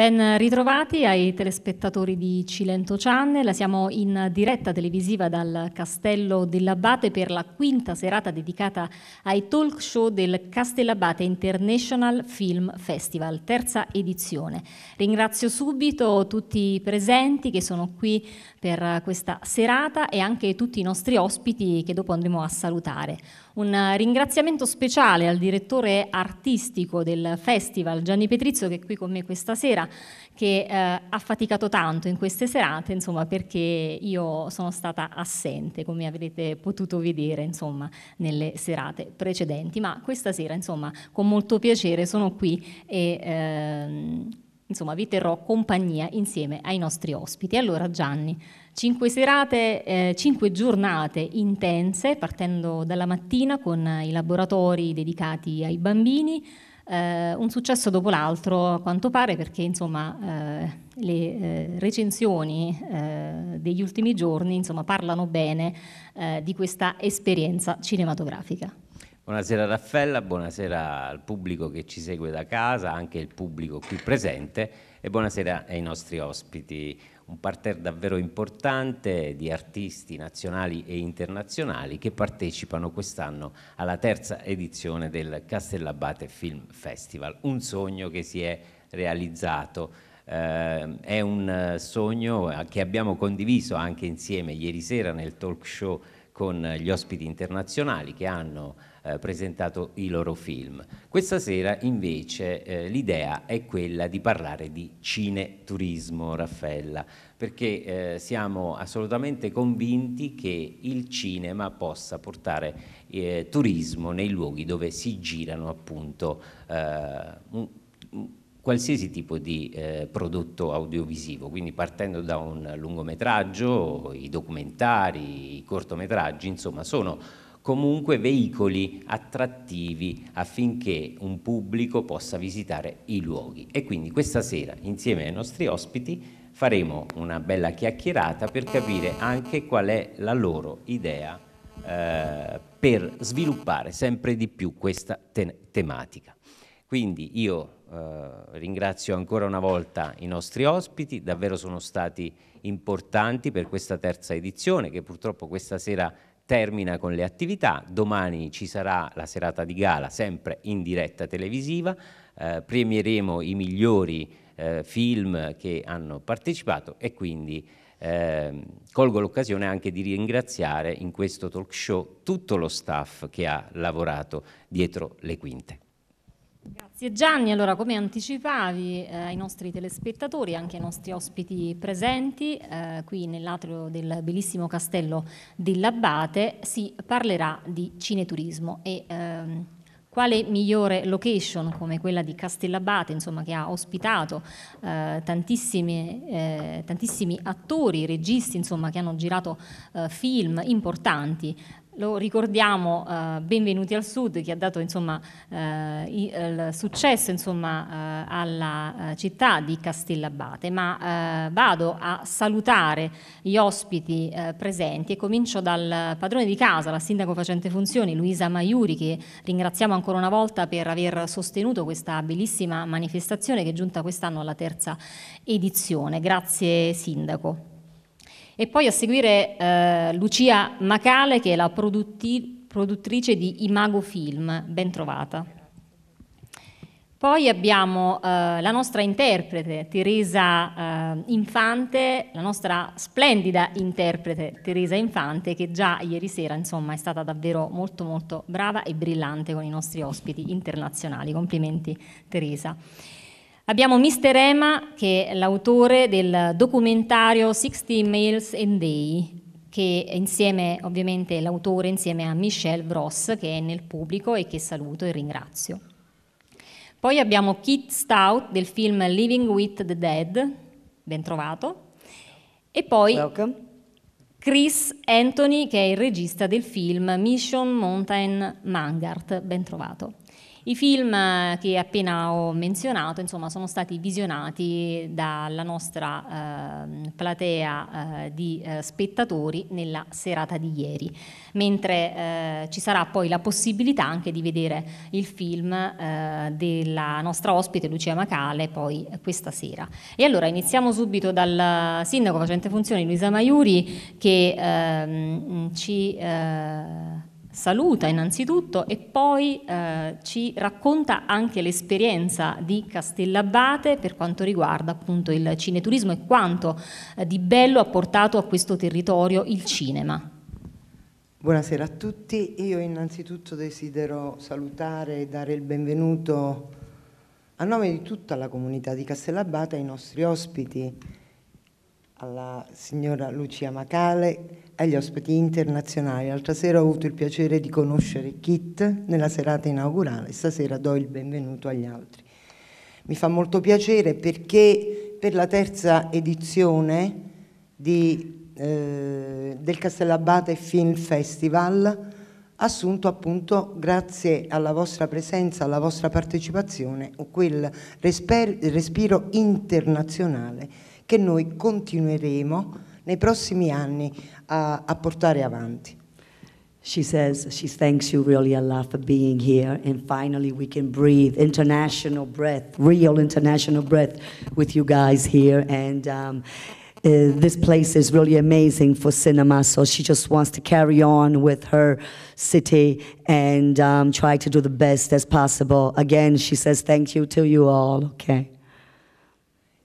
Ben ritrovati ai telespettatori di Cilento Channel, siamo in diretta televisiva dal Castello dell'Abate per la quinta serata dedicata ai talk show del Castellabate International Film Festival, terza edizione. Ringrazio subito tutti i presenti che sono qui per questa serata e anche tutti i nostri ospiti che dopo andremo a salutare. Un ringraziamento speciale al direttore artistico del festival, Gianni Petrizio, che è qui con me questa sera, che eh, ha faticato tanto in queste serate, insomma, perché io sono stata assente, come avrete potuto vedere, insomma, nelle serate precedenti. Ma questa sera, insomma, con molto piacere sono qui e... Ehm, insomma vi terrò compagnia insieme ai nostri ospiti. Allora Gianni, cinque serate, eh, cinque giornate intense, partendo dalla mattina con i laboratori dedicati ai bambini, eh, un successo dopo l'altro a quanto pare perché insomma eh, le eh, recensioni eh, degli ultimi giorni insomma, parlano bene eh, di questa esperienza cinematografica. Buonasera Raffaella, buonasera al pubblico che ci segue da casa, anche il pubblico qui presente e buonasera ai nostri ospiti. Un parterre davvero importante di artisti nazionali e internazionali che partecipano quest'anno alla terza edizione del Castellabate Film Festival, un sogno che si è realizzato. Eh, è un sogno che abbiamo condiviso anche insieme ieri sera nel talk show con gli ospiti internazionali che hanno eh, presentato i loro film. Questa sera invece eh, l'idea è quella di parlare di cineturismo, Raffaella, perché eh, siamo assolutamente convinti che il cinema possa portare eh, turismo nei luoghi dove si girano appunto eh, un, un, qualsiasi tipo di eh, prodotto audiovisivo, quindi partendo da un lungometraggio, i documentari, i cortometraggi, insomma sono comunque veicoli attrattivi affinché un pubblico possa visitare i luoghi. E quindi questa sera, insieme ai nostri ospiti, faremo una bella chiacchierata per capire anche qual è la loro idea eh, per sviluppare sempre di più questa te tematica. Quindi io eh, ringrazio ancora una volta i nostri ospiti, davvero sono stati importanti per questa terza edizione che purtroppo questa sera termina con le attività, domani ci sarà la serata di gala sempre in diretta televisiva, eh, premieremo i migliori eh, film che hanno partecipato e quindi eh, colgo l'occasione anche di ringraziare in questo talk show tutto lo staff che ha lavorato dietro le quinte. Grazie Gianni, allora come anticipavi eh, ai nostri telespettatori e anche ai nostri ospiti presenti, eh, qui nell'atrio del bellissimo castello dell'Abbate si parlerà di cineturismo e ehm, quale migliore location come quella di Castellabate, insomma, che ha ospitato eh, tantissimi, eh, tantissimi, attori, registi, insomma, che hanno girato eh, film importanti lo ricordiamo eh, Benvenuti al Sud che ha dato insomma, eh, eh, il successo insomma, eh, alla eh, città di Castellabate, ma eh, vado a salutare gli ospiti presenti e comincio dal padrone di casa, la sindaco facente funzioni Luisa Maiuri che ringraziamo ancora una volta per aver sostenuto questa bellissima manifestazione che è giunta quest'anno alla terza edizione. Grazie sindaco. E poi a seguire eh, Lucia Macale, che è la produtti- produttrice di Imago Film, ben trovata. Poi abbiamo eh, la nostra interprete Teresa eh, Infante, la nostra splendida interprete Teresa Infante che già ieri sera insomma, è stata davvero molto molto brava e brillante con i nostri ospiti internazionali. Complimenti Teresa. Abbiamo Mister Ema, che è l'autore del documentario 60 Males and Day, che insieme, ovviamente, l'autore insieme a Michelle Bross, che è nel pubblico e che saluto e ringrazio. Poi abbiamo Kit Stout del film Living with the Dead, ben trovato. E poi Welcome. Chris Anthony, che è il regista del film Mission Mountain Mangart, ben trovato. I film che appena ho menzionato insomma, sono stati visionati dalla nostra eh, platea eh, di eh, spettatori nella serata di ieri, mentre eh, ci sarà poi la possibilità anche di vedere il film eh, della nostra ospite Lucia Macale poi questa sera. E allora iniziamo subito dal sindaco facente funzioni Luisa Maiuri che ehm, ci eh, saluta innanzitutto e poi eh, ci racconta anche l'esperienza di Castellabate per quanto riguarda appunto il cineturismo e quanto eh, di bello ha portato a questo territorio il cinema. Buonasera a tutti, io innanzitutto desidero salutare e dare il benvenuto a nome di tutta la comunità di Castellabate ai nostri ospiti, alla signora Lucia Macale, agli ospiti internazionali. L'altra sera ho avuto il piacere di conoscere Kit nella serata inaugurale, stasera do il benvenuto agli altri. Mi fa molto piacere perché per la terza edizione di, eh, del Castellabate Film Festival assunto appunto grazie alla vostra presenza, alla vostra partecipazione, quel respiro internazionale che noi continueremo a nei prossimi anni a, a portare avanti. She says she thanks you really a lot for being here, and finally we can breathe international breath, real international breath, with you guys here. And um, uh, this place is really amazing for cinema. So she just wants to carry on with her city and um, try to do the best as possible. Again, she says thank you to you all. Okay.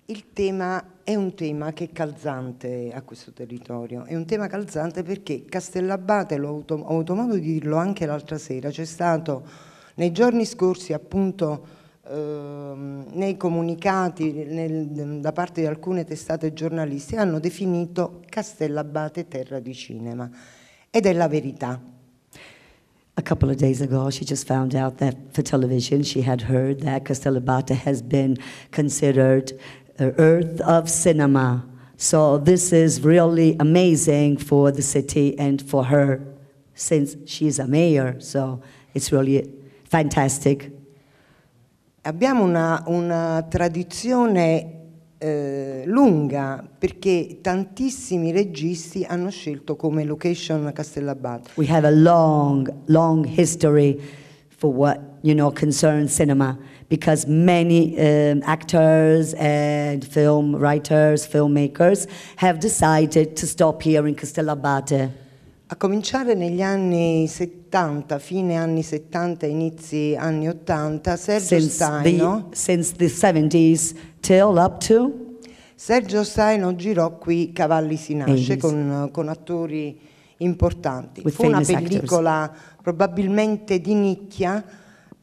Il tema è un tema che è calzante a questo territorio, è un tema calzante perché Castellabate, l'ho avuto, avuto modo di dirlo anche l'altra sera, c'è stato nei giorni scorsi appunto ehm, nei comunicati nel, da parte di alcune testate giornalistiche hanno definito Castellabate terra di cinema ed è la verità. A couple of days ago, she just found out that for television she had heard that Castellabate has been considered The earth of cinema. So this is really amazing for the city and for her, since she's a mayor. So it's really fantastic. Abbiamo una, una tradizione eh, lunga perché tantissimi registi hanno scelto come location Castellabate. We have a long, long history for what you know, concern cinema because many um, actors and film writers, filmmakers have decided to stop here in Castellabate. A cominciare negli anni 70, fine anni 70, inizi anni 80, Sergio since Staino... The, since the 70s till up to... Sergio Staino girò qui Cavalli si nasce con, con attori importanti. With Fu una pellicola actors. probabilmente di nicchia,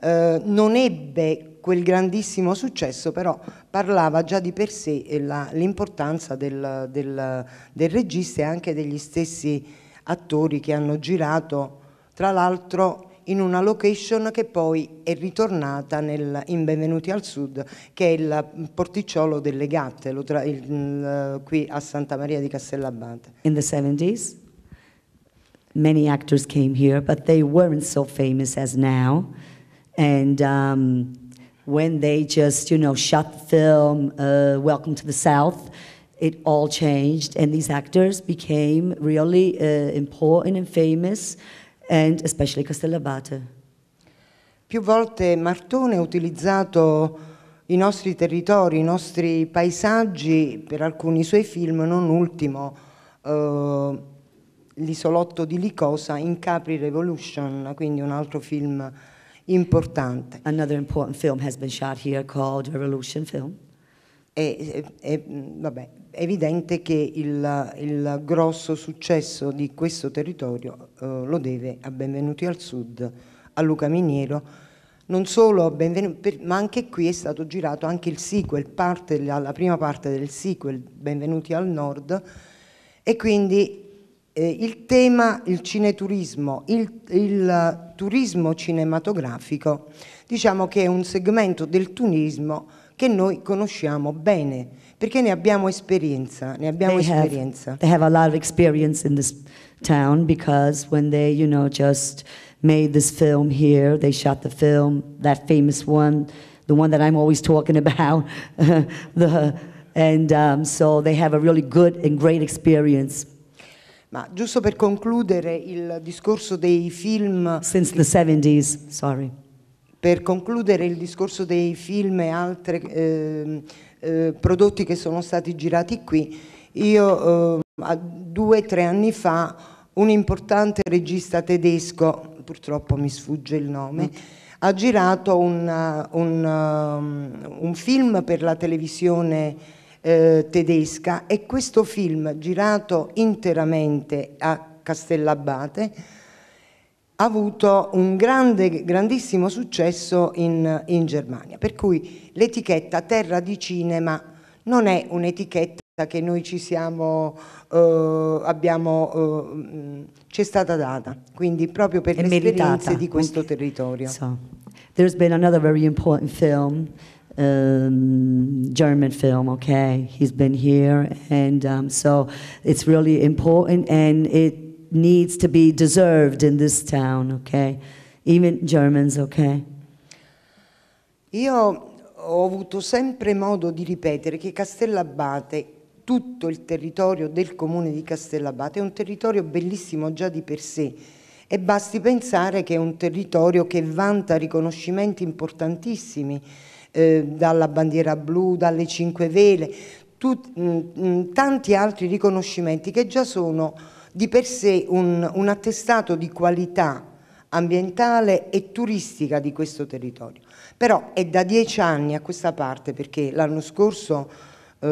eh, non ebbe quel grandissimo successo, però parlava già di per sé l'importanza del, del, del, regista e anche degli stessi attori che hanno girato, tra l'altro in una location che poi è ritornata nel, in Benvenuti al Sud, che è il porticciolo delle gatte, tra, il, mm, qui a Santa Maria di Castellabate. In the 70s? Many actors came here, but they weren't so famous as now. And um, when they just, you know, shot the film, uh, Welcome to the South, it all changed, and these actors became really uh, important and famous, and especially Castellabate. Più volte Martone ha utilizzato i nostri territori, i nostri paesaggi per alcuni suoi film, non ultimo uh, L'isolotto di Licosa in Capri Revolution, quindi un altro film importante. Another important film has been shot here called Revolution Film. È, è, vabbè, è evidente che il, il, grosso successo di questo territorio eh, lo deve a Benvenuti al Sud, a Luca Miniero, non solo per, ma anche qui è stato girato anche il sequel, parte, la, la prima parte del sequel, Benvenuti al Nord, e quindi eh, il tema il cineturismo, il, il, eh, turismo cinematografico, diciamo che è un segmento del turismo che noi conosciamo bene, perché ne abbiamo esperienza, ne abbiamo they esperienza. Have, they have a lot of experience in this town because when they, you know, just made this film here, they shot the film, that famous one, the one that I'm always talking about, the, and um, so they have a really good and great experience ma giusto per concludere il discorso dei film... Since the 70s, sorry. Per concludere il discorso dei film e altri eh, eh, prodotti che sono stati girati qui, io eh, due o tre anni fa un importante regista tedesco, purtroppo mi sfugge il nome, mm. ha girato un, un, um, un film per la televisione tedesca eh, tedesca e questo film girato interamente a Castellabate ha avuto un grande, grandissimo successo in, in Germania, per cui l'etichetta Terra di Cinema non è un'etichetta che noi ci siamo eh, abbiamo eh, c'è stata data quindi proprio per le esperienze di questo territorio so, there's been another very important film um, German film, okay? He's been here, and um, so it's really important and it needs to be deserved in this town, okay? Even Germans, okay? Io ho avuto sempre modo di ripetere che Castellabate, tutto il territorio del comune di Castellabate, è un territorio bellissimo già di per sé e basti pensare che è un territorio che vanta riconoscimenti importantissimi eh, dalla bandiera blu, dalle cinque vele, tut, mh, mm, mm, tanti altri riconoscimenti che già sono di per sé un, un attestato di qualità ambientale e turistica di questo territorio. Però è da dieci anni a questa parte, perché l'anno scorso eh,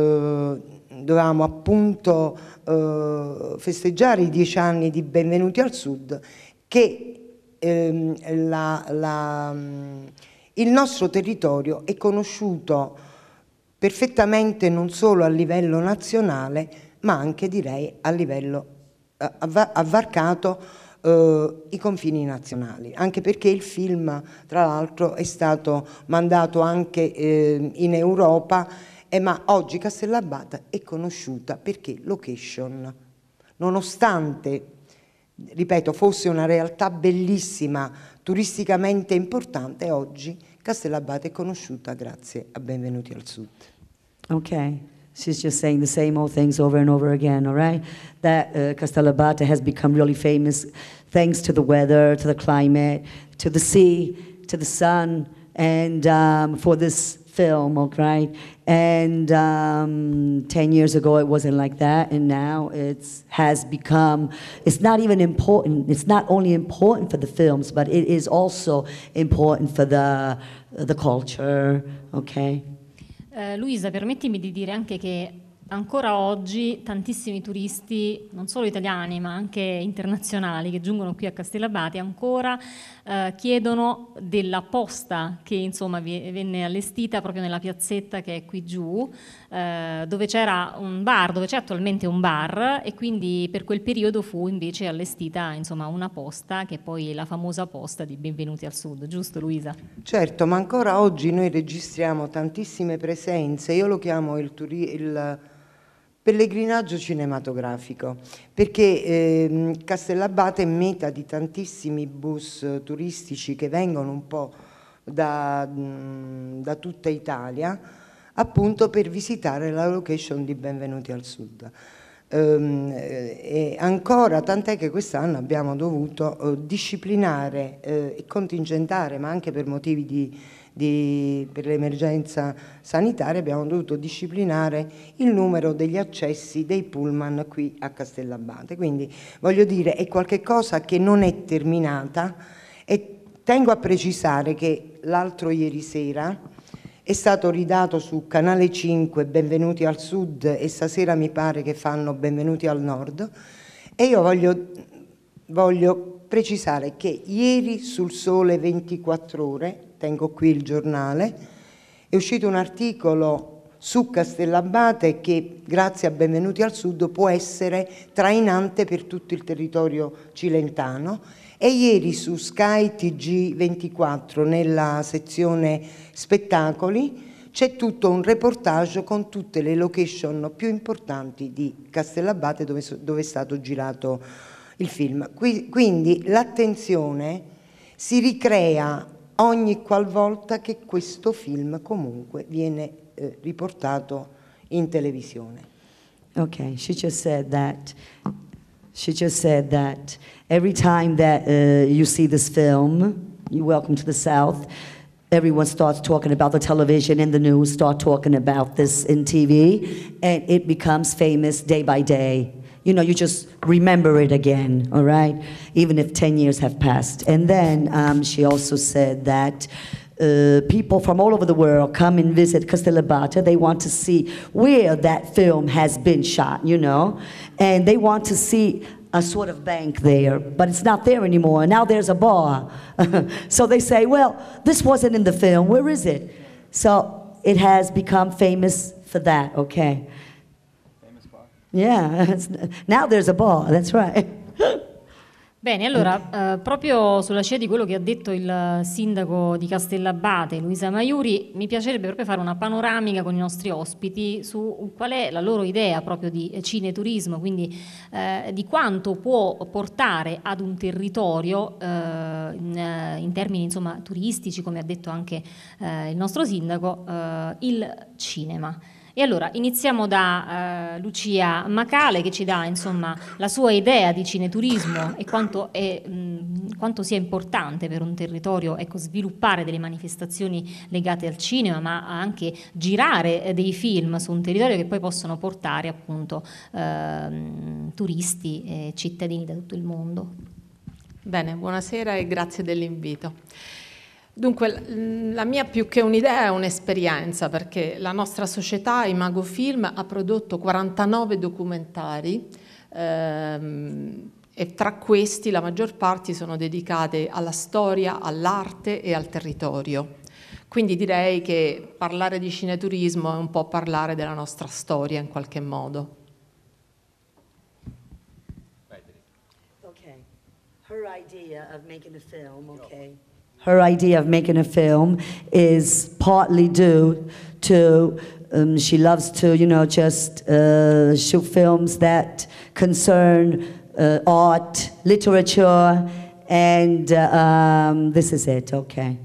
dovevamo appunto eh, festeggiare i dieci anni di Benvenuti al Sud, che ehm, la, la mm, il nostro territorio è conosciuto perfettamente non solo a livello nazionale, ma anche direi a livello eh, avvarcato eh, i confini nazionali, anche perché il film tra l'altro è stato mandato anche eh, in Europa, eh, ma oggi Castellabata è conosciuta perché location, nonostante, ripeto, fosse una realtà bellissima, turisticamente importante, oggi Castellabate è conosciuta grazie a Benvenuti al Sud. Okay. She's just saying the same old things over and over again, all right? That uh, Castellabate has become really famous thanks to the weather, to the climate, to the sea, to the sun, and um, for this film, okay? And um, 10 years ago, it wasn't like that, and now it has become, it's not even important, it's not only important for the films, but it is also important for the, the culture, okay? Uh, Luisa, permettimi di dire anche che ancora oggi tantissimi turisti, non solo italiani ma anche internazionali che giungono qui a Castellabate, ancora eh, chiedono della posta che insomma venne allestita proprio nella piazzetta che è qui giù, eh, dove c'era un bar, dove c'è attualmente un bar e quindi per quel periodo fu invece allestita insomma una posta che è poi è la famosa posta di Benvenuti al Sud, giusto Luisa? Certo, ma ancora oggi noi registriamo tantissime presenze, io lo chiamo il, turi- pellegrinaggio cinematografico, perché eh, Castellabate è meta di tantissimi bus turistici che vengono un po' da, da tutta Italia, appunto per visitare la location di Benvenuti al Sud. Ehm, eh, e ancora, tant'è che quest'anno abbiamo dovuto eh, disciplinare eh, e contingentare, ma anche per motivi di di, per l'emergenza sanitaria abbiamo dovuto disciplinare il numero degli accessi dei pullman qui a Castellabate. Quindi voglio dire è qualcosa che non è terminata e tengo a precisare che l'altro ieri sera è stato ridato su Canale 5 Benvenuti al Sud e stasera mi pare che fanno Benvenuti al Nord e io voglio, voglio precisare che ieri sul Sole 24 Ore tengo qui il giornale, è uscito un articolo su Castellabate che grazie a Benvenuti al Sud può essere trainante per tutto il territorio cilentano e ieri su Sky TG24 nella sezione spettacoli c'è tutto un reportage con tutte le location più importanti di Castellabate dove, dove è stato girato il film. Qui, quindi l'attenzione si ricrea ogni qualvolta che questo film comunque viene eh, riportato in televisione. Ok, she just said that she just said that every time that uh, you see this film, you welcome to the South. Everyone starts talking about the television and the news, start talking about this in TV, and it becomes famous day by day. you know, you just remember it again, all right? Even if 10 years have passed. And then um, she also said that uh, people from all over the world come and visit Castellabata. They want to see where that film has been shot, you know? And they want to see a sort of bank there, but it's not there anymore. Now there's a bar. so they say, well, this wasn't in the film. Where is it? So it has become famous for that, okay? Yeah, now there's a ball, that's right. Bene, allora, eh, proprio sulla scia di quello che ha detto il sindaco di Castellabate, Luisa Maiuri, mi piacerebbe proprio fare una panoramica con i nostri ospiti su qual è la loro idea proprio di cineturismo, quindi eh, di quanto può portare ad un territorio eh, in, eh, in, termini insomma, turistici, come ha detto anche eh, il nostro sindaco, eh, il cinema. E allora iniziamo da eh, Lucia Macale che ci dà insomma, la sua idea di cineturismo e quanto, è, mh, quanto, sia importante per un territorio ecco, sviluppare delle manifestazioni legate al cinema, ma anche girare eh, dei film su un territorio che poi possono portare appunto eh, turisti e cittadini da tutto il mondo. Bene, buonasera e grazie dell'invito. Dunque, la mia più che un'idea è un'esperienza, perché la nostra società, Imago Film, ha prodotto 49 documentari ehm, e tra questi la maggior parte sono dedicate alla storia, all'arte e al territorio. Quindi direi che parlare di cineturismo è un po' parlare della nostra storia in qualche modo. Okay. Her idea of making a film, okay. her idea of making a film is partly due to um, she loves to, you know, just uh, shoot films that concern uh, art, literature, and uh, um, this is it, okay.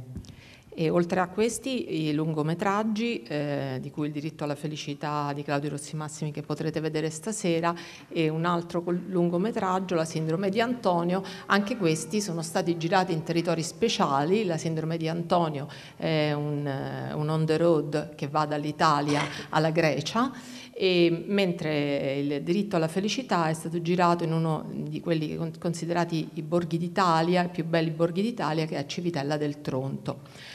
E oltre a questi i lungometraggi, eh, di cui il diritto alla felicità di Claudio Rossi Massimi che potrete vedere stasera, e un altro lungometraggio, La sindrome di Antonio, anche questi sono stati girati in territori speciali, La sindrome di Antonio è un, eh, un on the road che va dall'Italia alla Grecia, e, mentre il diritto alla felicità è stato girato in uno di quelli considerati i borghi d'Italia, i più belli borghi d'Italia, che è Civitella del Tronto.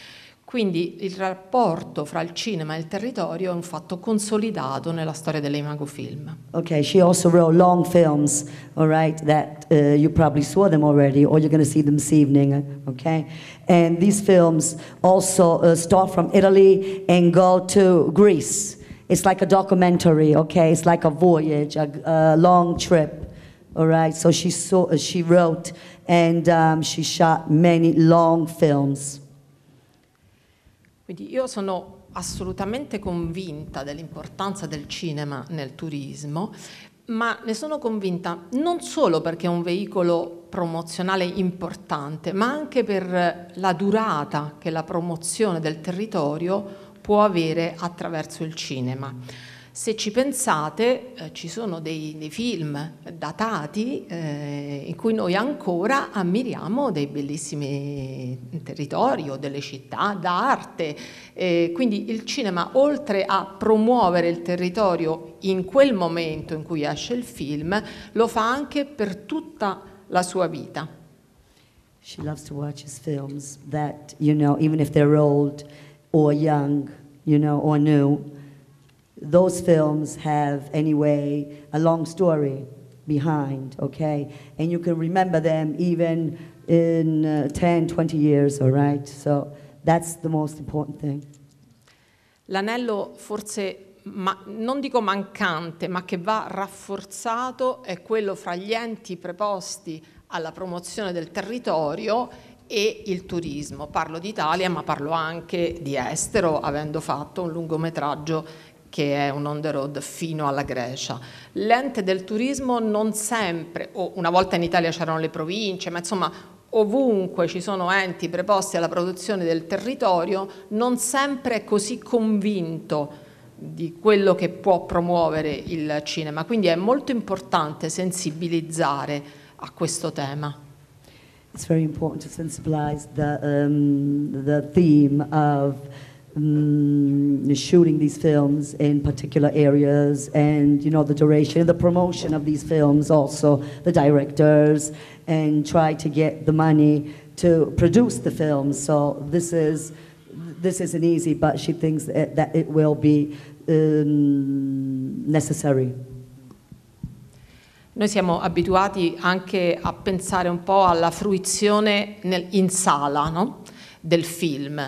Quindi il rapporto fra il cinema e il territorio è un fatto consolidato nella storia dell'Imago Film. Okay, she also wrote long films, all right, that uh, you probably saw them already or you're going to see them this evening, okay? And these films also uh, start from Italy and go to Greece. It's like a documentary, okay? It's like a voyage, a, a long trip, all right? So she, saw, uh, she wrote and um, she shot many long films. Quindi io sono assolutamente convinta dell'importanza del cinema nel turismo, ma ne sono convinta non solo perché è un veicolo promozionale importante, ma anche per la durata che la promozione del territorio può avere attraverso il cinema. Se ci pensate, eh, ci sono dei, dei film datati eh, in cui noi ancora ammiriamo dei bellissimi territori o delle città d'arte. Eh, quindi il cinema, oltre a promuovere il territorio in quel momento in cui esce il film, lo fa anche per tutta la sua vita. She loves to watch his films that, you know, even if they're old or young, you know, or new those films have, anyway, a long story behind, okay? And you can remember them even in uh, 10, 20 years, all right? So that's the most important thing. L'anello forse ma, non dico mancante, ma che va rafforzato è quello fra gli enti preposti alla promozione del territorio e il turismo. Parlo d'Italia, ma parlo anche di estero, avendo fatto un lungometraggio che è un on the road fino alla Grecia. L'ente del turismo non sempre, o una volta in Italia c'erano le province, ma insomma ovunque ci sono enti preposti alla produzione del territorio, non sempre è così convinto di quello che può promuovere il cinema. Quindi è molto importante sensibilizzare a questo tema. It's very important to sensibilize the, um, the theme of um, shooting these films in particular areas and you know the duration the promotion of these films also the directors and try to get the money to produce the films so this is this isn't easy but she thinks that, that it will be um, necessary Noi siamo abituati anche a pensare un po' alla fruizione nel, in sala no? del film,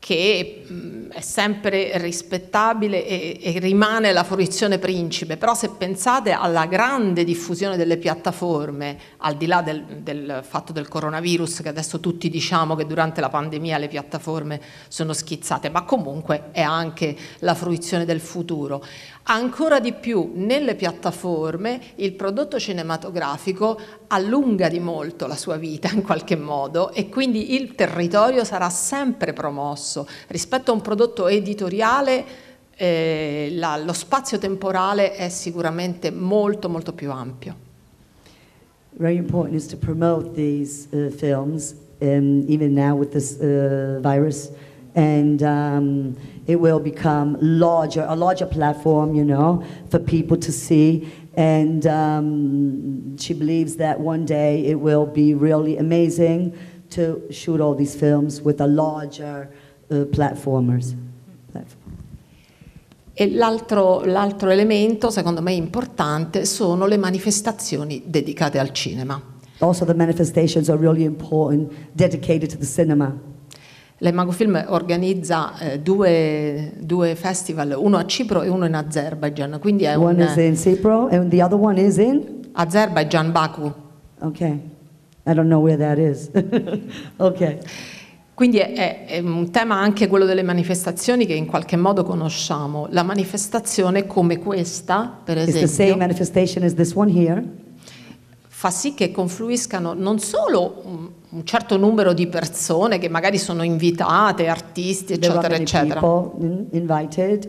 che è sempre rispettabile e, e, rimane la fruizione principe, però se pensate alla grande diffusione delle piattaforme, al di là del, del, fatto del coronavirus, che adesso tutti diciamo che durante la pandemia le piattaforme sono schizzate, ma comunque è anche la fruizione del futuro. Ancora di più, nelle piattaforme il prodotto cinematografico allunga di molto la sua vita in qualche modo e quindi il territorio sarà sempre promosso grosso. Rispetto a un prodotto editoriale eh, la, lo spazio temporale è sicuramente molto molto più ampio. Very important is to promote these uh, films, um, even now with this uh, virus, and um, it will become larger, a larger platform, you know, for people to see. And um, she believes that one day it will be really amazing to shoot all these films with a larger eh, platformers. E l'altro, l'altro elemento, secondo me importante, sono le manifestazioni dedicate al cinema. Also the manifestations are really important, dedicated to the cinema. L'Emago Film organizza eh, due, due, festival, uno a Cipro e uno in Azerbaijan. Quindi è one un, is in Cipro and the other one is in? Azerbaijan, Baku. Ok, I don't know where that is. okay. Quindi è, è, un tema anche quello delle manifestazioni che in qualche modo conosciamo. La manifestazione come questa, per esempio, fa sì che confluiscano non solo un, un, certo numero di persone che magari sono invitate, artisti, eccetera, eccetera, invited,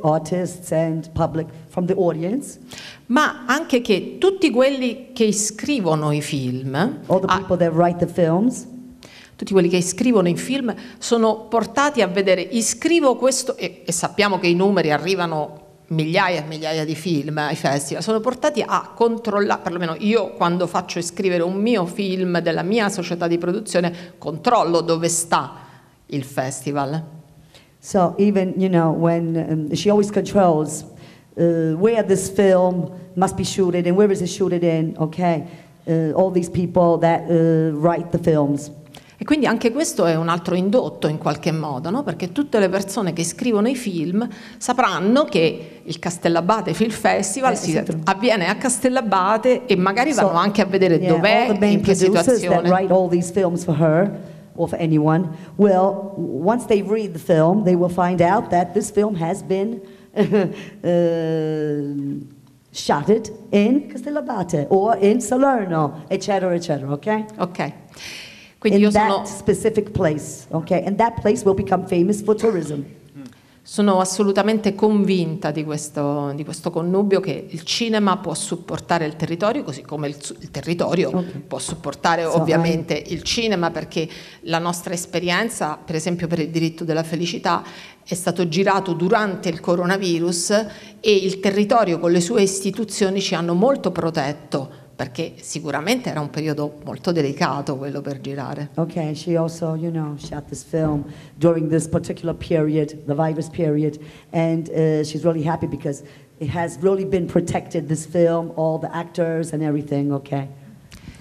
ma anche che tutti quelli che scrivono i film, all the people that write the films, tutti quelli che scrivono in film sono portati a vedere iscrivo questo e, e sappiamo che i numeri arrivano migliaia e migliaia di film ai festival, sono portati a controllare, perlomeno io quando faccio scrivere un mio film della mia società di produzione, controllo dove sta il festival. So even, you know, when um, she always controls uh, where this film must be shooted and where is it shooted in, okay? Uh, all these people that uh, write the films. E quindi anche questo è un altro indotto in qualche modo, no? perché tutte le persone che scrivono i film sapranno che il Castellabate Film Festival eh, si, avviene a Castellabate e magari so, vanno anche a vedere yeah, dov'è, in che situazione. Write all these films for her. or for anyone, will, once they read the film, they will find out that this film has been uh, shot it in Castellabate o in Salerno, eccetera, eccetera, ok? Okay. Quindi in io sono, that specific place, okay? And that place will become famous for tourism. sono assolutamente convinta di questo, di questo, connubio che il cinema può supportare il territorio, così come il, il territorio okay. può supportare so, ovviamente I... il cinema, perché la nostra esperienza, per esempio per il diritto della felicità, è stato girato durante il coronavirus e il territorio con le sue istituzioni ci hanno molto protetto perché sicuramente era un periodo molto delicato quello per girare. Okay, she also, you know, shot this film during this particular period, the virus period, and uh, she's really happy because it has really been protected this film, all the actors and everything, okay?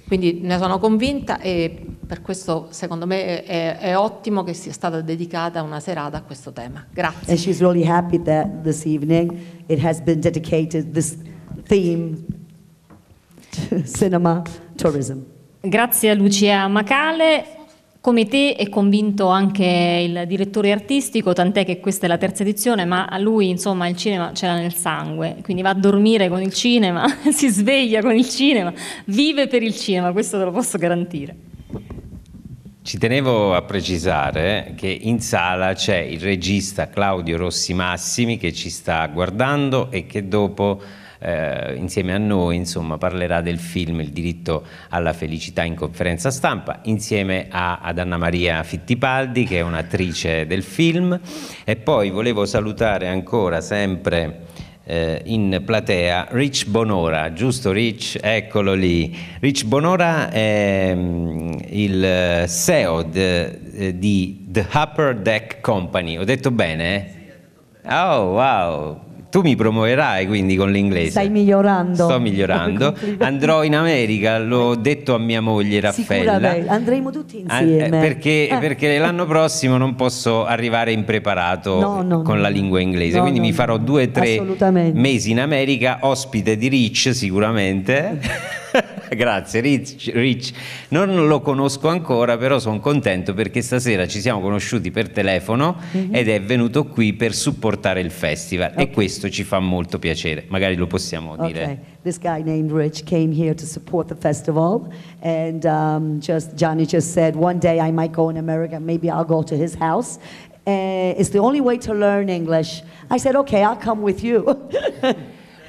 Quindi ne sono convinta e per questo secondo me è, è, ottimo che sia stata dedicata una serata a questo tema. Grazie. And she's really happy that this evening it has been dedicated this theme cinema tourism. Grazie a Lucia Macale. Come te è convinto anche il direttore artistico, tant'è che questa è la terza edizione, ma a lui insomma il cinema ce l'ha nel sangue, quindi va a dormire con il cinema, si sveglia con il cinema, vive per il cinema, questo te lo posso garantire. Ci tenevo a precisare che in sala c'è il regista Claudio Rossi Massimi che ci sta guardando e che dopo eh, insieme a noi insomma, parlerà del film Il diritto alla felicità in conferenza stampa insieme a, ad Anna Maria Fittipaldi che è un'attrice del film e poi volevo salutare ancora sempre eh, in platea Rich Bonora, giusto Rich? Eccolo lì. Rich Bonora è mm, il SEO eh, eh, di The Upper Deck Company, ho detto bene? Oh wow, tu mi promuoverai quindi con l'inglese. Stai migliorando. Sto migliorando. Andrò in America, l'ho eh. detto a mia moglie Raffaella. Andremo tutti insieme. An- eh, perché, eh. perché, l'anno prossimo non posso arrivare impreparato no, no, con no. la lingua inglese. quindi mi farò due o tre mesi in America, ospite di Rich sicuramente. Grazie Rich, Rich, non lo conosco ancora, però sono contento perché stasera ci siamo conosciuti per telefono mm-hmm. ed è venuto qui per supportare il festival okay. e questo ci fa molto piacere, magari lo possiamo okay. dire. This guy named Rich came here to support the festival and um, just, Johnny just said one day I might go in America, maybe I'll go to his house Uh, it's the only way to learn English. I said, okay, I'll come with you.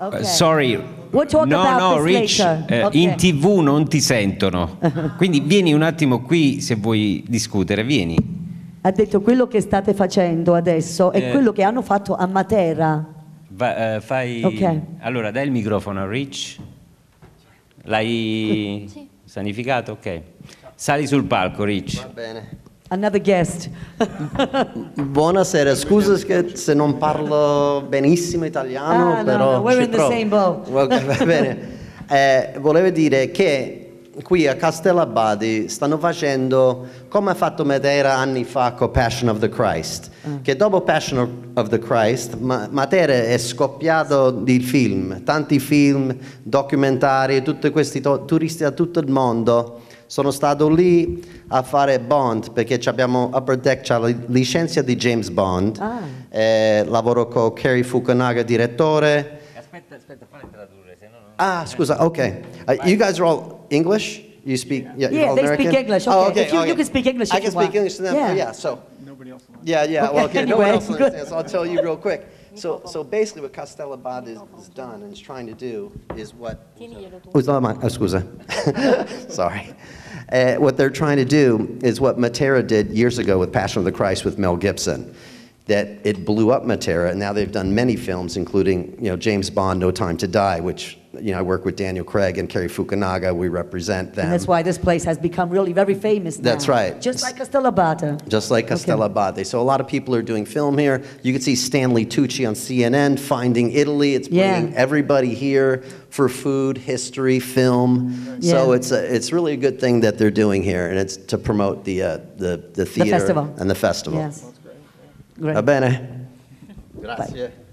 Okay. Uh, sorry. We'll talk no, about no, Rich, uh, okay. in tv non ti sentono. Quindi vieni un attimo qui se vuoi discutere, vieni. Ha detto quello che state facendo adesso è eh. quello che hanno fatto a Matera. Va, uh, fai... okay. Allora, dai il microfono a Rich. L'hai sì. sanificato? Ok. Sali sul palco, Rich. Va bene. Another guest. Buonasera, scusa se non parlo benissimo italiano, ah, però no, no. We're in provo. the same boat. Va bene. Eh, volevo dire che qui a Castellabadi stanno facendo come ha fatto Matera anni fa con Passion of the Christ, mm. che dopo Passion of the Christ Matera è scoppiato di film, tanti film, documentari, tutti questi to- turisti da tutto il mondo sono stato lì a fare Bond perché abbiamo Upper Deck, la licenza di James Bond. Ah. Eh, lavoro con Kerry Fukunaga, direttore. Aspetta, aspetta, fammi tradurre, se no non... Ah, scusa, ok. Uh, you guys are all English? You speak? Yeah, yeah they speak English. Okay. Oh, okay, you, okay. you, can speak English. I can speak want. English to them. Oh, yeah. yeah so. Nobody else. Wants. Yeah, yeah. Okay. Well, okay. Anyway. No one else understands. So I'll tell you real quick. So, so basically what Castella Bond is, is done and is trying to do is what, Uslama, oh, sorry. Uh, what they're trying to do is what Matera did years ago with Passion of the Christ with Mel Gibson that it blew up Matera, and now they've done many films, including you know James Bond, No Time to Die, which you know I work with Daniel Craig and Kerry Fukunaga. We represent them. And that's why this place has become really very famous. Now, that's right. Just like Castellabata. Just like Castellabate. Okay. So a lot of people are doing film here. You can see Stanley Tucci on CNN finding Italy. It's bringing yeah. everybody here for food, history, film. Yeah. So it's a, it's really a good thing that they're doing here, and it's to promote the uh, the the theater the and the festival. Yes. Va bene? Grazie.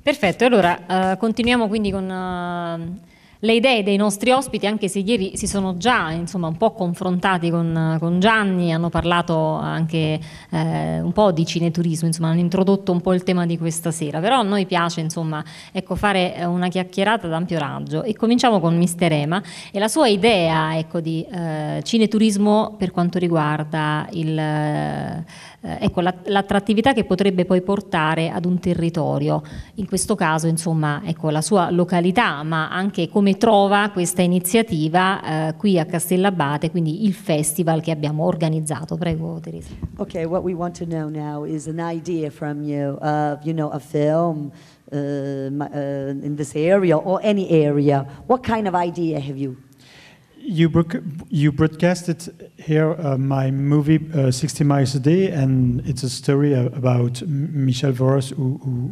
Perfetto, allora uh, continuiamo quindi con... Uh, le idee dei nostri ospiti, anche se ieri si sono già insomma, un po' confrontati con, con Gianni, hanno parlato anche eh, un po' di cineturismo, insomma, hanno introdotto un po' il tema di questa sera, però a noi piace insomma, ecco, fare una chiacchierata ad ampio raggio e cominciamo con Mister Ema e la sua idea ecco, di eh, cineturismo per quanto riguarda il, eh, ecco, l'attrattività che potrebbe poi portare ad un territorio, in questo caso insomma, ecco, la sua località, ma anche come come trova questa iniziativa uh, qui a Castellabate, quindi il festival che abbiamo organizzato. Prego Teresa. Ok, what we want to know now is an idea from you of, you know, a film uh, uh, in this area or any area. What kind of idea have you? You, you broadcasted here uh, my movie uh, 60 Miles a Day, and it's a story about Michel Voros, who, who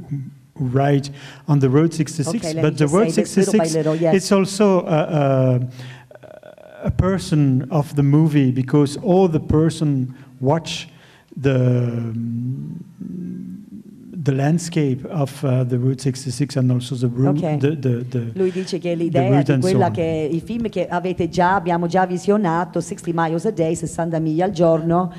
right on the Road 66, okay, but the Road 66 little little, yes. it's also a, uh, a, uh, a, person of the movie because all the person watch the mm, the landscape of uh, the Route 66 and also the route, okay. the, the, the, Lui dice che l'idea di quella so che i film che avete già abbiamo già visionato 60 miles a day, 60 miglia al giorno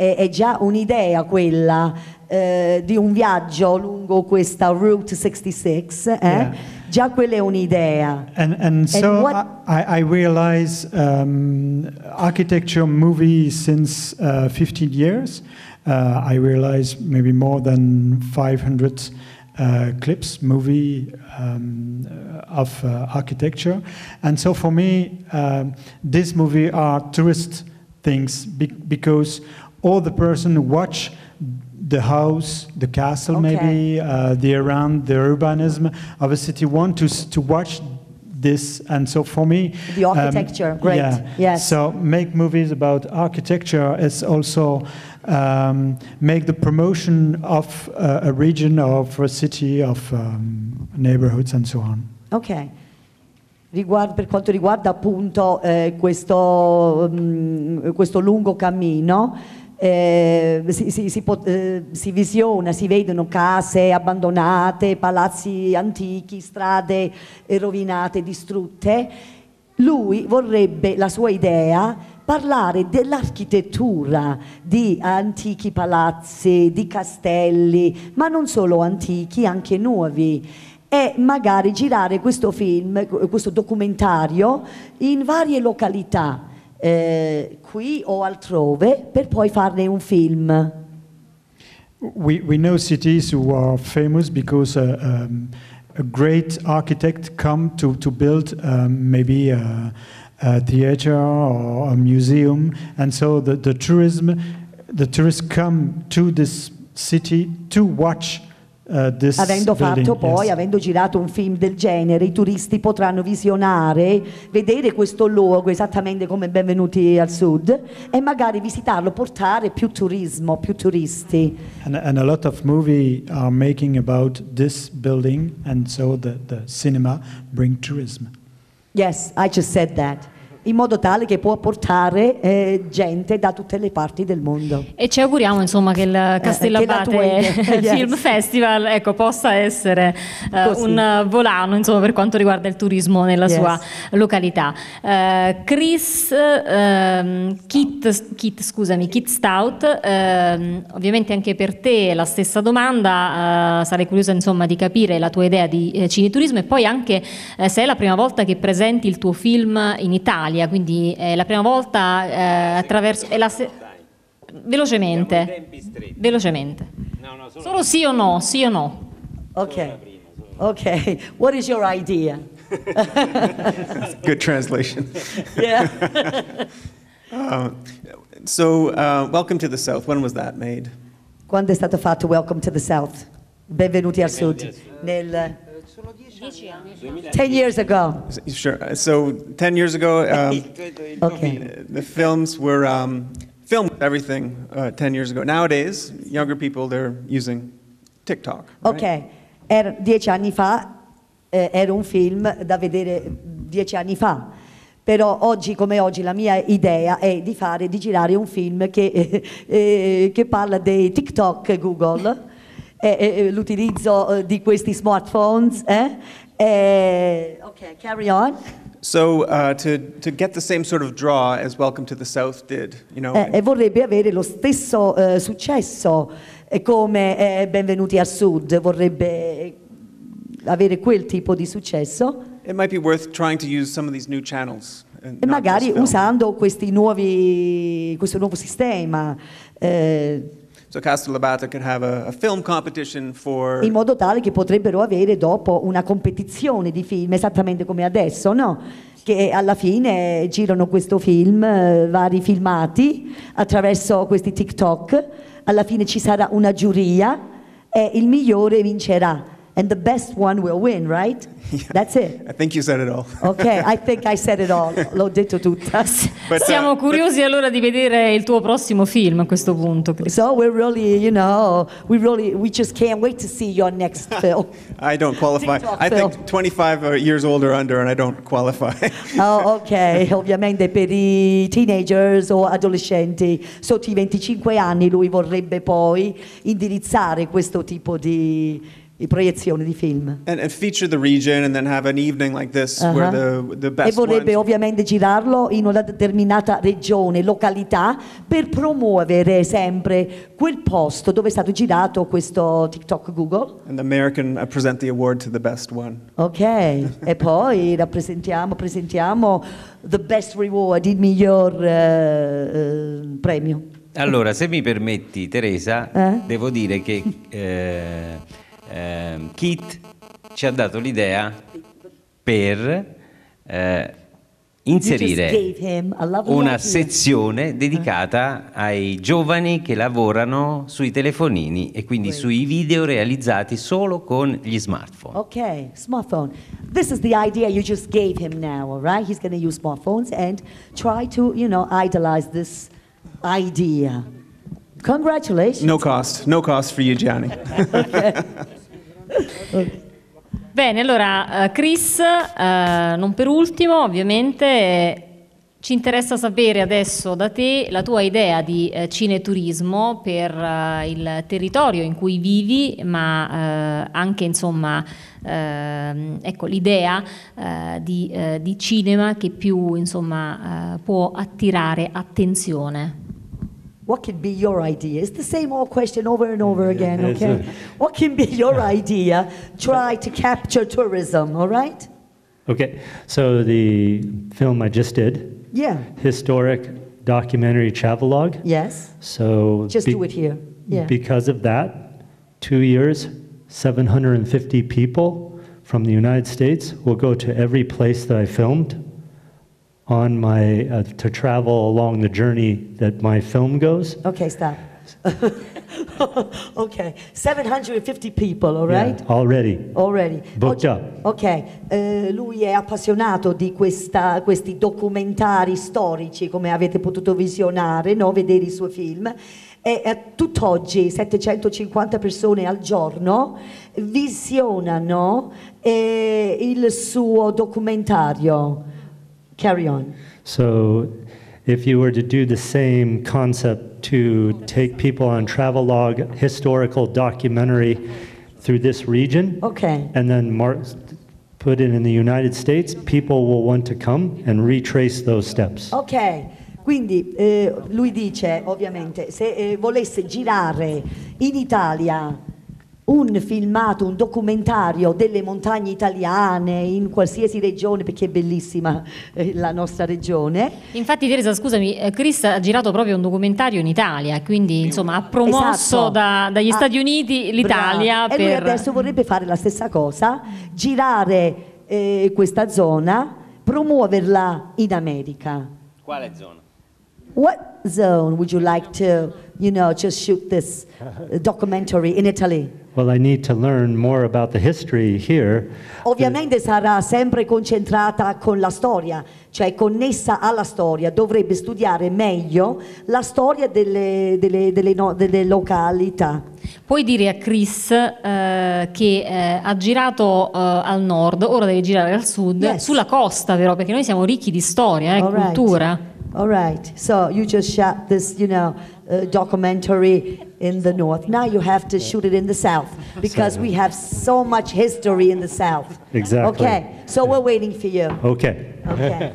è, è già un'idea quella eh, di un viaggio lungo questa Route 66, eh? yeah. già quella è un'idea. And, and, so I, I, realize um, architecture movie since uh, 15 years. Uh, I realize maybe more than 500 uh, clips, movie um, uh, of uh, architecture. And so for me, uh, this movie are tourist things be because or the person watch the house, the castle, okay. maybe uh, the around the urbanism of a city. Want to to watch this, and so for me, the um, architecture, um, great, yeah. yes. So make movies about architecture. It's also um, make the promotion of uh, a region, of a city, of um, neighborhoods, and so on. Okay. Riguardo, per quanto riguarda appunto eh, questo, mh, mm, questo lungo cammino, eh, si, si, si, eh, si, visiona, si vedono case abbandonate, palazzi antichi, strade eh, rovinate, distrutte. Lui vorrebbe, la sua idea, parlare dell'architettura di antichi palazzi, di castelli, ma non solo antichi, anche nuovi e magari girare questo film, questo documentario in varie località eh, qui o altrove per poi farne un film. We, we know cities who are famous because uh, um, a great architect come to, to build um, maybe a, a theater or a museum and so the, the tourism the tourists come to this city to watch Uh, avendo fatto poi, yes. avendo girato un film del genere, i turisti potranno visionare, vedere questo luogo esattamente come benvenuti al sud e magari visitarlo, portare più turismo, più turisti. And, and a lot of movies are making about this building and so the, the cinema bring tourism. Yes, I just said that in modo tale che può portare eh, gente da tutte le parti del mondo. E ci auguriamo insomma che il Castellabate eh, che yes. Film Festival ecco, possa essere eh, un volano insomma, per quanto riguarda il turismo nella yes. sua località. Uh, Chris, uh, Kit, Kit, scusami, Kit Stout, uh, ovviamente anche per te la stessa domanda, eh, sarei curiosa insomma, di capire la tua idea di eh, cineturismo e poi anche se è la prima volta che presenti il tuo film in Italia Italia, quindi è la prima volta eh, attraverso... È la se... velocemente. Velocemente. Solo sì o no, sì o no. Ok. Okay, what is your idea? Good translation. yeah. uh, so, uh, Welcome to the South, when was that made? Quando è stato fatto Welcome to the South? Benvenuti al Sud? Al sud. Dieci 10 years ago. Sure. So 10 years ago, um, okay. the films were um, filmed with everything uh, 10 years ago. Nowadays, younger people, they're using TikTok. Right? Ok. Era, dieci anni fa eh, era un film da vedere dieci anni fa. Però oggi come oggi la mia idea è di fare, di girare un film che, eh, eh, che parla dei TikTok Google. eh, l'utilizzo di questi smartphones. Eh? ok, carry on. So uh, to, to get the same sort of draw as Welcome to the South did, you know. Eh, e vorrebbe avere lo stesso uh, successo eh, come Benvenuti al Sud, vorrebbe avere quel tipo di successo. It might be worth trying to use some of these new channels. Uh, e magari usando nuovi, questo nuovo sistema. Eh, So for... In modo tale che potrebbero avere dopo una competizione di film, esattamente come adesso, no? Che alla fine girano questo film, eh, vari filmati, attraverso questi TikTok, alla fine ci sarà una giuria e il migliore vincerà and the best one will win, right? Yeah. That's it. I think you said it all. okay, I think I said it all. L'ho detto tutta. But, uh, Siamo curiosi allora di vedere il tuo prossimo film a questo punto. Chris. So we're really, you know, we really we just can't wait to see your next film. I don't qualify. TikTok I film. think uh, 25 years old or under and I don't qualify. oh, ok, ovviamente per i teenagers o adolescenti sotto i 25 anni lui vorrebbe poi indirizzare questo tipo di e proiezioni di film. And, and like uh-huh. the, the e vorrebbe ones... ovviamente girarlo in una determinata regione, località, per promuovere sempre quel posto dove è stato girato questo TikTok Google. And American uh, present the the award to best one. Ok, e poi rappresentiamo, presentiamo the best reward, il miglior uh, uh, premio. Allora, se mi permetti Teresa, eh? devo dire che... Eh, eh, Kit ci ha dato l'idea per eh, inserire una sezione dedicata ai giovani che lavorano sui telefonini e quindi sui video realizzati solo con gli smartphone. Ok, smartphone. This is the idea you just gave him now, all right? He's going to use smartphones and try to, you know, idolize this idea. Congratulations. No cost. No cost for you, Johnny. okay. Bene, allora eh, Chris, eh, non per ultimo, ovviamente ci interessa sapere adesso da te la tua idea di eh, cineturismo per eh, il territorio in cui vivi, ma eh, anche insomma ehm, ecco, l'idea di, di, cinema che più insomma, può attirare attenzione. what can be your idea? It's the same old question over and over again, okay? what can be your idea? Try to capture tourism, all right? Okay, so the film I just did. Yeah. Historic documentary travelogue. Yes. So. Just do it here. Yeah. Because of that, two years, 750 people from the United States will go to every place that I filmed on my uh, to travel along the journey that my film goes. Okay, stop. okay, 750 people, all right? Yeah, already. Already. Booked Oggi, up. Ok, eh, lui è appassionato di questa, questi documentari storici, come avete potuto visionare, no? vedere i suoi film. E a eh, tutt'oggi 750 persone al giorno visionano eh, il suo documentario Carry on. So, if you were to do the same concept to take people on travelogue, historical documentary through this region, okay, and then mark, put it in the United States, people will want to come and retrace those steps. Okay. Quindi eh, lui dice, ovviamente, se eh, volesse girare in Italia un filmato, un documentario delle montagne italiane in qualsiasi regione perché è bellissima eh, la nostra regione. Infatti Teresa scusami, eh, Chris ha girato proprio un documentario in Italia, quindi insomma ha promosso esatto. da, dagli ah, Stati Uniti l'Italia. Per... E lui adesso vorrebbe fare la stessa cosa, girare eh, questa zona, promuoverla in America. Quale zona? What zone would you like to, you know, just shoot this documentary in Italy? Ovviamente sarà sempre concentrata con la storia, cioè connessa alla storia, dovrebbe studiare meglio la storia delle, delle, delle, no, delle località. Puoi dire a Chris eh, che eh, ha girato eh, al nord, ora deve girare al sud, yes. sulla costa però, perché noi siamo ricchi di storia e eh, right. cultura. All right, so you just shut this, you know, uh, documentary in the north. Now you have to shoot it in the south because we have so much history in the south. Exactly. Okay, so we're waiting for you. Okay. okay.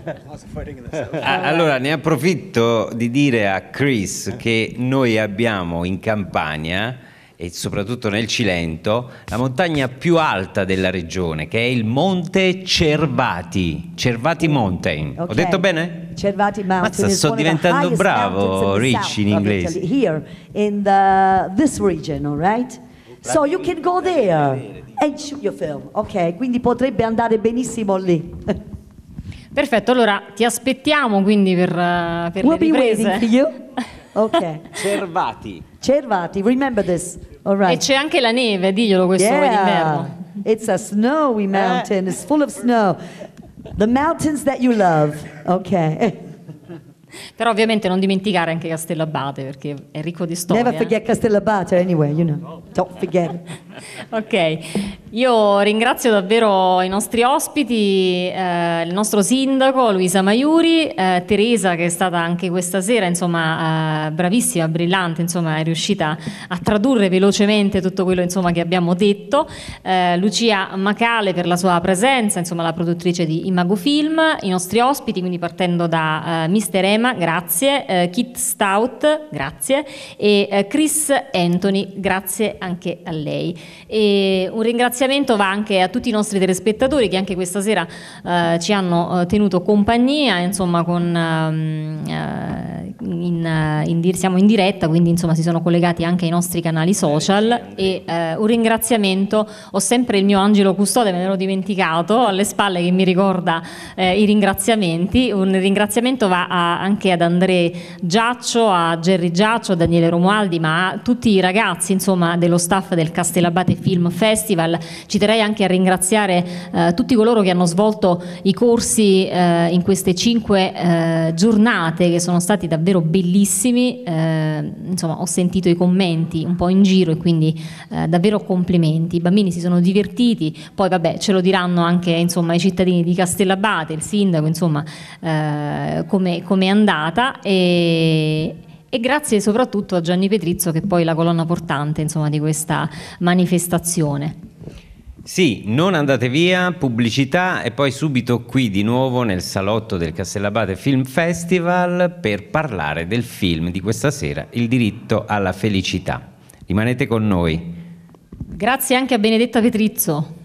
Allora ne approfitto di dire a Chris che noi abbiamo in Campania e soprattutto nel Cilento, la montagna più alta della regione, che è il Monte Cervati, Cervati Mountain. Okay. Ho detto bene? Cervati Mountain. Mazza, sto diventando bravo, Rich, in inglese. Italy, here, in the, this region, all right? So you can go there and shoot your film. Ok, quindi potrebbe andare benissimo lì. Perfetto, allora ti aspettiamo quindi per, eh, per we'll le riprese. We'll be waiting for you. Ok. Cervati. Cervati, remember this. All right. E c'è anche la neve, diglielo questo yeah. d'inverno. It's a snowy eh. mountain, it's full of snow. The mountains that you love. Ok. Però ovviamente non dimenticare anche Castellabate perché è ricco di storia. Never forget Castellabate anyway, you know. Don't forget. ok. Io ringrazio davvero i nostri ospiti, eh, il nostro sindaco Luisa Maiuri, eh, Teresa che è stata anche questa sera insomma, eh, bravissima, brillante, insomma, è riuscita a tradurre velocemente tutto quello insomma, che abbiamo detto, eh, Lucia Macale per la sua presenza, insomma, la produttrice di Imago Film, i nostri ospiti, quindi partendo da eh, Mister Ema, grazie, eh, Kit Stout, grazie, e Chris Anthony, grazie anche a lei. E un ringraziamento ringraziamento va anche a tutti i nostri telespettatori che anche questa sera eh, ci hanno eh, tenuto compagnia, insomma, con ehm, eh, in, eh, in, siamo in diretta, quindi insomma si sono collegati anche ai nostri canali social e eh, un ringraziamento, ho sempre il mio angelo custode, me l'ero dimenticato, alle spalle che mi ricorda eh, i ringraziamenti, un ringraziamento va a, anche ad André Giaccio, a Gerry Giaccio, a Daniele Romualdi, ma a tutti i ragazzi insomma, dello staff del Castellabate Film Festival, ci terrei anche a ringraziare eh, tutti coloro che hanno svolto i corsi eh, in queste cinque eh, giornate che sono stati davvero davvero bellissimi, eh, insomma ho sentito i commenti un po' in giro e quindi eh, davvero complimenti, i bambini si sono divertiti, poi vabbè ce lo diranno anche insomma, i cittadini di Castellabate, il sindaco, insomma eh, come è andata e, e grazie soprattutto a Gianni Petrizzo che è poi la colonna portante insomma, di questa manifestazione. Sì, non andate via, pubblicità e poi subito qui di nuovo nel salotto del Castellabate Film Festival per parlare del film di questa sera, Il diritto alla felicità. Rimanete con noi. Grazie anche a Benedetta Petrizzo.